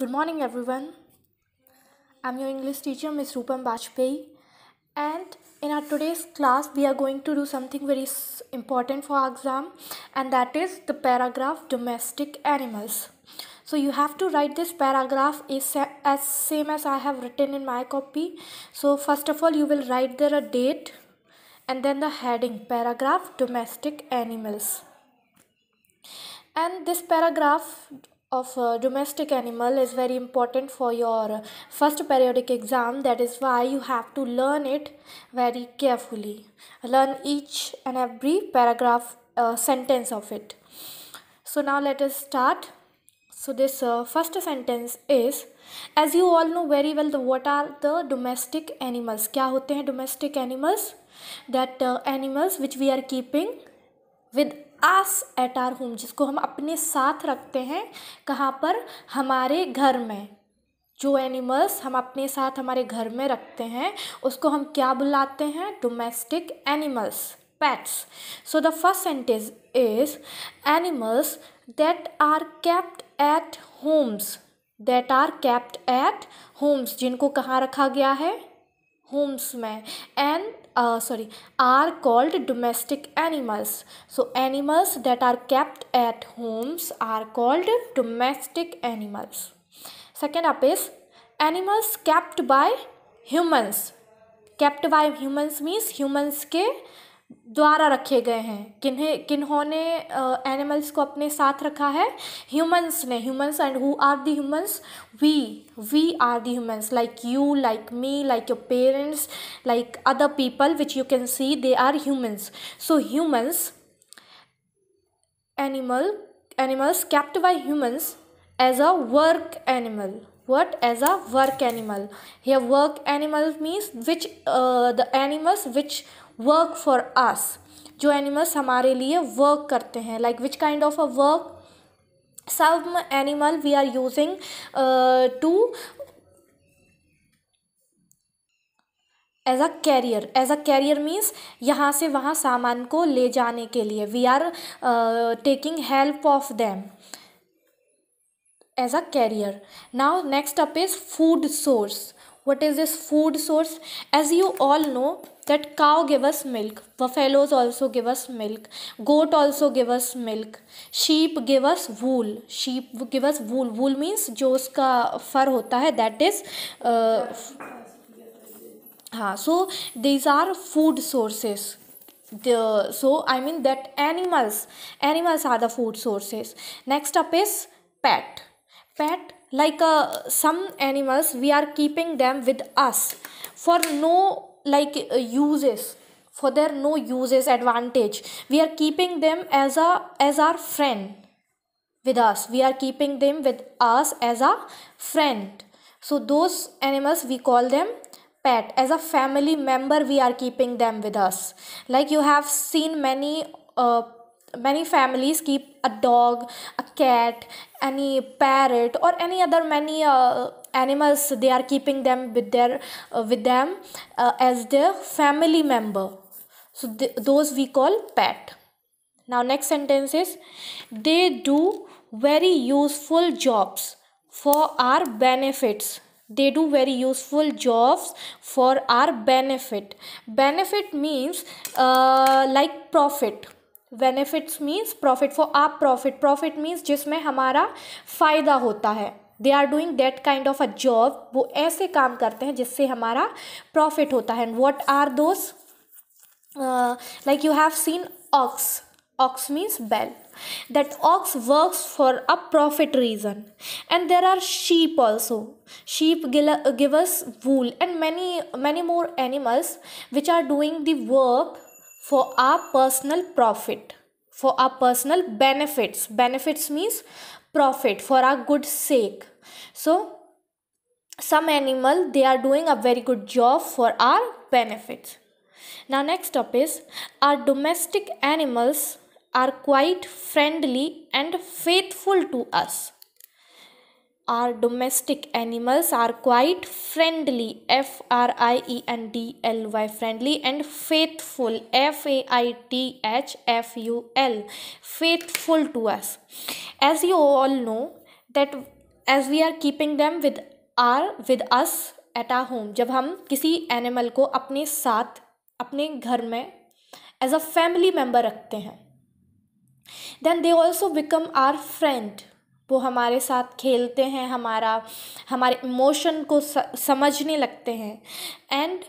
Good morning, everyone. I'm your English teacher, Ms. Rupam Bajpayee, and in our today's class, we are going to do something very important for our exam, and that is the paragraph domestic animals. So you have to write this paragraph is as same as I have written in my copy. So first of all, you will write there a date, and then the heading paragraph domestic animals. And this paragraph of a uh, domestic animal is very important for your uh, first periodic exam that is why you have to learn it very carefully learn each and every paragraph uh, sentence of it so now let us start so this uh, first sentence is as you all know very well the what are the domestic animals kya hote hain domestic animals that uh, animals which we are keeping with us at our home जिसको हम अपने साथ रखते हैं कहाँ पर हमारे घर में जो एनिमल्स हम अपने साथ हमारे घर में रखते हैं उसको हम क्या बुलाते हैं domestic animals pets so the first sentence is animals that are kept at homes that are kept at homes जिनको कहाँ रखा गया है homes and uh, sorry are called domestic animals so animals that are kept at homes are called domestic animals second up is animals kept by humans kept by humans means humans के द्वारा रखे गए हैं किन्हें किन्होंने animals को अपने साथ रखा है ह्यूमंस ने humans and who are the humans we we are the humans like you like me like your parents like other people which you can see they are humans so humans animal animals kept by humans as a work animal what as a work animal या work animal means which the animals which work for us जो animals हमारे लिए work करते हैं like which kind of a work some animal we are using to as a carrier as a carrier means यहाँ से वहाँ सामान को ले जाने के लिए we are taking help of them as a carrier now next up is food source what is this food source as you all know that cow give us milk buffaloes also give us milk goat also give us milk sheep give us wool sheep give us wool wool means जो उसका फर होता है that is uh, हाँ so these are food sources the, so I mean that animals animals are the food sources next up is pet pet like uh, some animals we are keeping them with us for no like uh, uses for their no uses advantage we are keeping them as a as our friend with us we are keeping them with us as a friend so those animals we call them pet as a family member we are keeping them with us like you have seen many uh, many families keep a dog a cat any parrot or any other many uh, animals they are keeping them with their uh, with them uh, as their family member so th those we call pet now next sentence is they do very useful jobs for our benefits they do very useful jobs for our benefit benefit means uh, like profit benefits means profit for आप profit profit means जिसमें हमारा फ़ायदा होता है they are doing that kind of a job वो ऐसे काम करते हैं जिससे हमारा प्रॉफिट होता है and what are those like you have seen ox ox means bull that ox works for a profit reason and there are sheep also sheep gives wool and many many more animals which are doing work for our personal profit for our personal benefits benefits means profit for our good sake so some animal they are doing a very good job for our benefits now next up is our domestic animals are quite friendly and faithful to us our domestic animals are quite friendly f r i e n d l y friendly and faithful f a i t h f u l faithful to us as you all know that as we are keeping them with our with us at our home जब हम किसी animal को अपने साथ अपने घर में as a family member रखते हैं then they also become our friend वो हमारे साथ खेलते हैं हमारा हमारे इमोशन को समझने लगते हैं and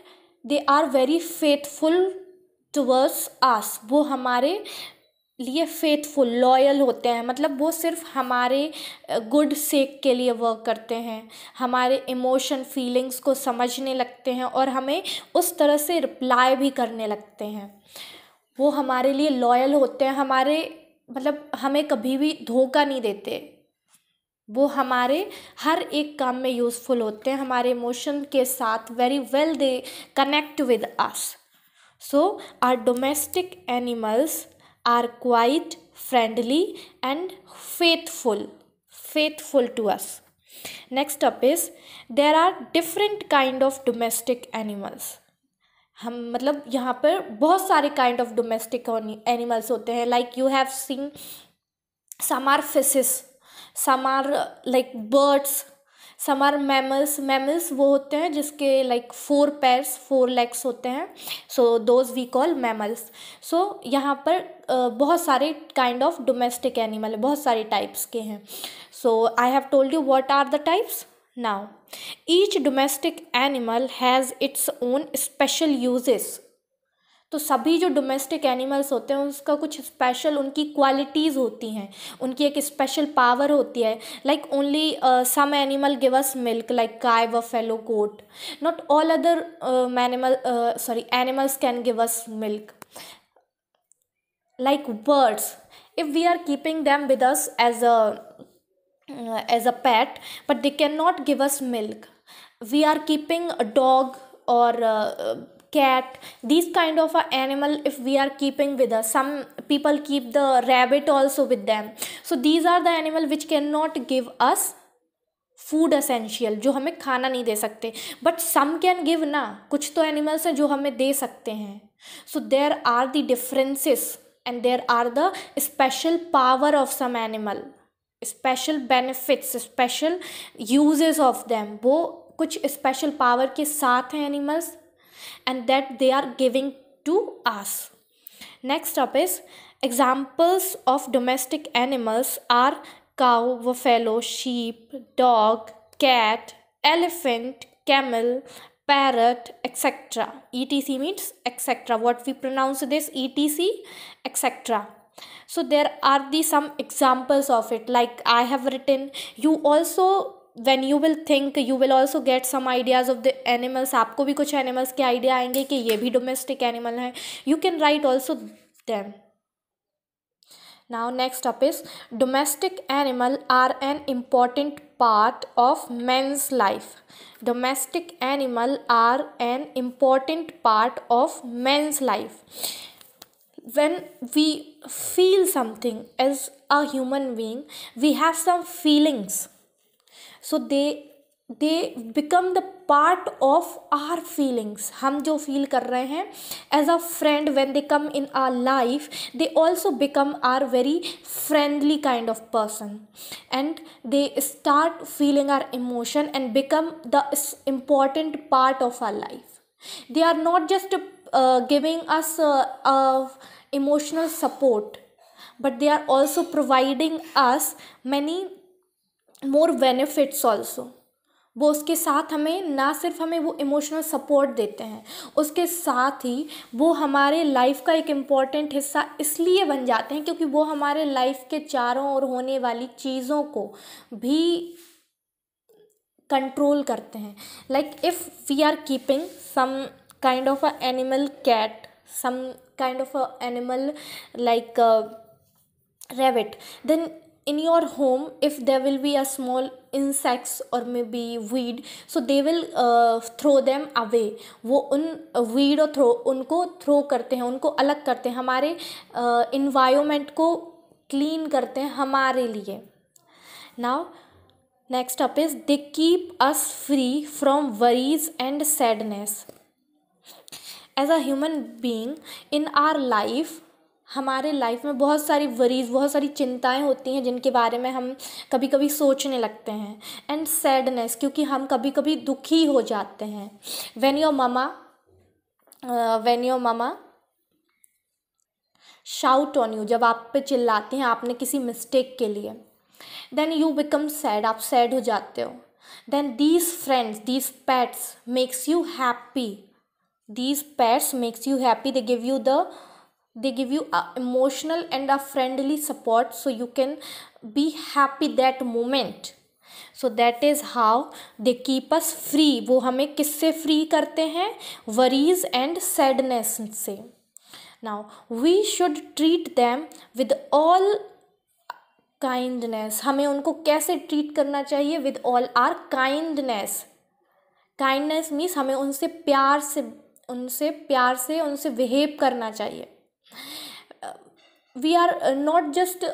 they are very faithful towards us वो हमारे लिए फेथफुल लॉयल होते हैं मतलब वो सिर्फ हमारे गुड सेक के लिए वर्क करते हैं हमारे इमोशन फीलिंग्स को समझने लगते हैं और हमें उस तरह से रिप्लाई भी करने लगते हैं वो हमारे लिए लॉयल होते हैं हमारे मतलब हमें कभी भी धोखा नहीं देते वो हमारे हर एक काम में यूज़फुल होते हैं हमारे इमोशन के साथ very well they connect with us so our domestic animals are quite friendly and faithful faithful to us next up is there are different kind of domestic animals हम मतलब यहाँ पर बहुत सारे काइंड ऑफ डोमेस्टिक एनिमल्स होते हैं like you have seen some are fishes some are like birds some are mammals mammals वो होते हैं जिसके लाइक फोर पैर्स फोर लेग्स होते हैं so those we call mammals so यहाँ पर बहुत सारे काइंड ऑफ डोमेस्टिक एनिमल है बहुत सारे टाइप्स के हैं so I have told you what are the types now each domestic animal has its own special uses तो सभी जो डोमेस्टिक एनिमल्स होते हैं उसका कुछ स्पेशल उनकी क्वालिटीज़ होती हैं उनकी एक स्पेशल पावर होती है like only some animal give us milk like गाय buffalo goat not all other animal sorry animals can give us milk like birds if we are keeping them with us as a as a pet but they can not give us milk we are keeping a dog और cat these kind of a animal if we are keeping with us some people keep the rabbit also with them so these are the animal which cannot give us food essential जो हमें खाना नहीं दे सकते but some can give ना कुछ तो animals हैं जो हमें दे सकते हैं so there are the differences and there are the special power of some animal special benefits special uses of them वो कुछ स्पेशल पावर के साथ हैं animals and that they are giving to us. Next up is examples of domestic animals are cow, buffalo, sheep, dog, cat, elephant, camel, parrot, etc. etc means etc. What we pronounce this etc etc. So there are the some examples of it like I have written. You also when you will think you will also get some ideas of the animals आपको भी कुछ animals के idea आएंगे ki ये भी domestic animal हैं you can write also them now next up is domestic animal are an important part of men's life domestic animal are an important part of men's life when we feel something as a human being we have some feelings so they they become the part of our feelings हम जो feel कर रहे हैं as a friend when they come in our life they also become our very friendly kind of person and they start feeling our emotion and become the important part of our life they are not just giving us emotional support but they are also providing us many more benefits also वो उसके साथ हमें ना सिर्फ हमें वो emotional support देते हैं उसके साथ ही वो हमारे लाइफ का एक इम्पॉर्टेंट हिस्सा इसलिए बन जाते हैं क्योंकि वो हमारे लाइफ के चारों ओर होने वाली चीज़ों को भी कंट्रोल करते हैं like if we are keeping some kind of a animal cat some kind of a animal like rabbit then in your home if there will be a small insects or maybe weed so they will uh, throw them away वो उन weed और throw उनको throw करते हैं उनको अलग करते हैं हमारे uh, environment को clean करते हैं हमारे लिए now next up is they keep us free from worries and sadness as a human being in our life हमारे लाइफ में बहुत सारी वरीज़ बहुत सारी चिंताएं होती हैं जिनके बारे में हम कभी कभी सोचने लगते हैं एंड सैडनेस क्योंकि हम कभी कभी दुखी हो जाते हैं when your mama when your mama shout on you जब आप पे चिल्लाते हैं आपने किसी मिस्टेक के लिए देन यू बिकम सैड आप सैड हो जाते हो then these friends these pets makes you happy these pets makes you happy they give you the they give you a uh, emotional and a friendly support so you can be happy that moment so that is how they keep us free वो हमें किससे free करते हैं worries and sadness से now we should treat them with all kindness हमें उनको कैसे treat करना चाहिए with all our kindness kindness means हमें उनसे प्यार से उनसे प्यार से उनसे बिहेव करना चाहिए we are not just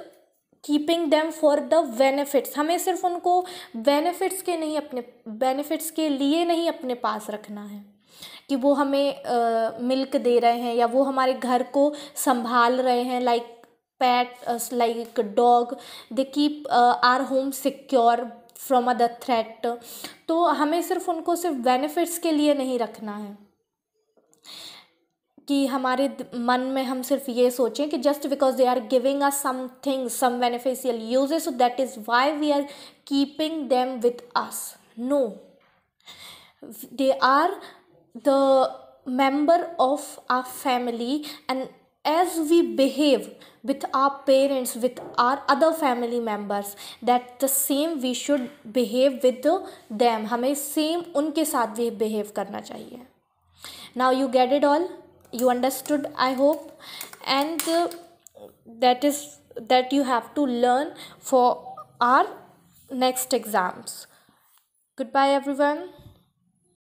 keeping them for the benefits हमें सिर्फ उनको बेनिफिट्स के नहीं अपने बेनिफिट्स के लिए नहीं अपने पास रखना है कि वो हमें आ, uh, मिल्क दे रहे हैं या वो हमारे घर को संभाल रहे हैं like pet like dog they keep our home secure from other threat तो हमें सिर्फ उनको सिर्फ बेनिफिट्स के लिए नहीं रखना है कि हमारे मन में हम सिर्फ ये सोचें कि just because they are giving a something some beneficial uses so that is why we are keeping them with us no they are the member of a family and as we behave with our parents with our other family members that the same we should behave with them हमें same उनके साथ भी behave करना चाहिए now you get it all you understood i hope and uh, that is that you have to learn for our next exams goodbye everyone